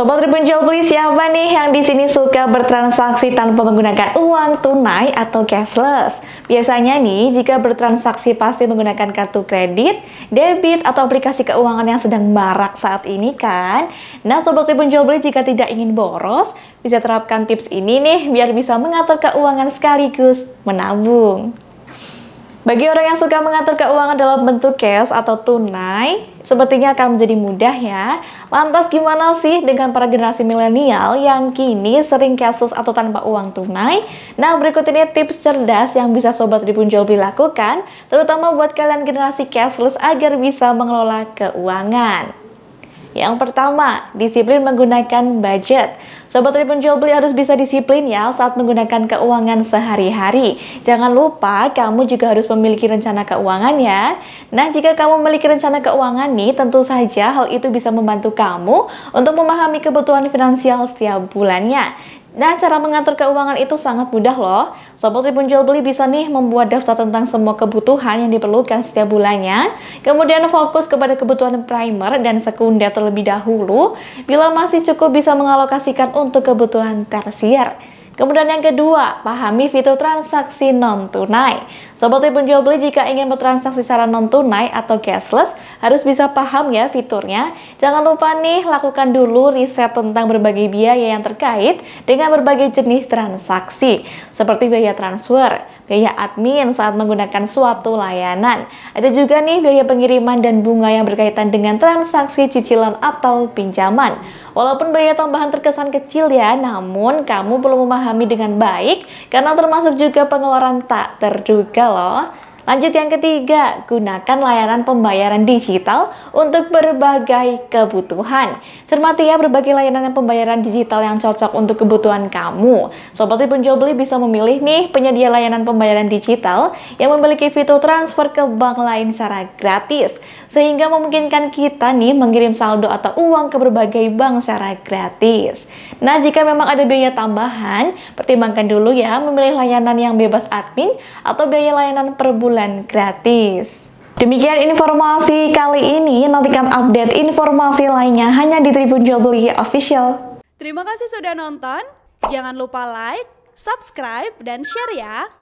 Sobat Tribun beli siapa nih yang di sini suka bertransaksi tanpa menggunakan uang tunai atau cashless? Biasanya nih, jika bertransaksi pasti menggunakan kartu kredit, debit, atau aplikasi keuangan yang sedang marak saat ini kan? Nah, Sobat Tribun beli jika tidak ingin boros, bisa terapkan tips ini nih biar bisa mengatur keuangan sekaligus menabung. Bagi orang yang suka mengatur keuangan dalam bentuk cash atau tunai, sepertinya akan menjadi mudah ya. Lantas gimana sih dengan para generasi milenial yang kini sering cashless atau tanpa uang tunai? Nah, berikut ini tips cerdas yang bisa Sobat Tribun Jolbi lakukan, terutama buat kalian generasi cashless agar bisa mengelola keuangan. Yang pertama, disiplin menggunakan budget. Sobat Tribun Jual Beli harus bisa disiplin ya saat menggunakan keuangan sehari-hari. Jangan lupa, kamu juga harus memiliki rencana keuangan ya. Nah, jika kamu memiliki rencana keuangan nih, tentu saja hal itu bisa membantu kamu untuk memahami kebutuhan finansial setiap bulannya. Nah, cara mengatur keuangan itu sangat mudah loh. Sobat Tribun Jual Beli bisa nih membuat daftar tentang semua kebutuhan yang diperlukan setiap bulannya, kemudian fokus kepada kebutuhan primer dan sekunder terlebih dahulu, bila masih cukup bisa mengalokasikan untuk kebutuhan tersier. Kemudian yang kedua, pahami fitur transaksi non-tunai. Sobat Tribun Jual Beli jika ingin bertransaksi secara non-tunai atau cashless, harus bisa paham ya fiturnya. Jangan lupa nih, lakukan dulu riset tentang berbagai biaya yang terkait dengan berbagai jenis transaksi, seperti biaya transfer, biaya admin saat menggunakan suatu layanan. Ada juga nih biaya pengiriman dan bunga yang berkaitan dengan transaksi cicilan atau pinjaman. Walaupun biaya tambahan terkesan kecil ya, namun kamu belum memahami dipahami dengan baik karena termasuk juga pengeluaran tak terduga loh. Lanjut yang ketiga, gunakan layanan pembayaran digital untuk berbagai kebutuhan. Cermati ya berbagai layanan pembayaran digital yang cocok untuk kebutuhan kamu. Sobat Ibu Jual Beli bisa memilih nih penyedia layanan pembayaran digital yang memiliki fitur transfer ke bank lain secara gratis sehingga memungkinkan kita nih mengirim saldo atau uang ke berbagai bank secara gratis. Nah, jika memang ada biaya tambahan, pertimbangkan dulu ya memilih layanan yang bebas admin atau biaya layanan per bulan gratis. Demikian informasi kali ini, nantikan update informasi lainnya hanya di Tribun Jual Beli Official. Terima kasih sudah nonton, jangan lupa like, subscribe, dan share ya!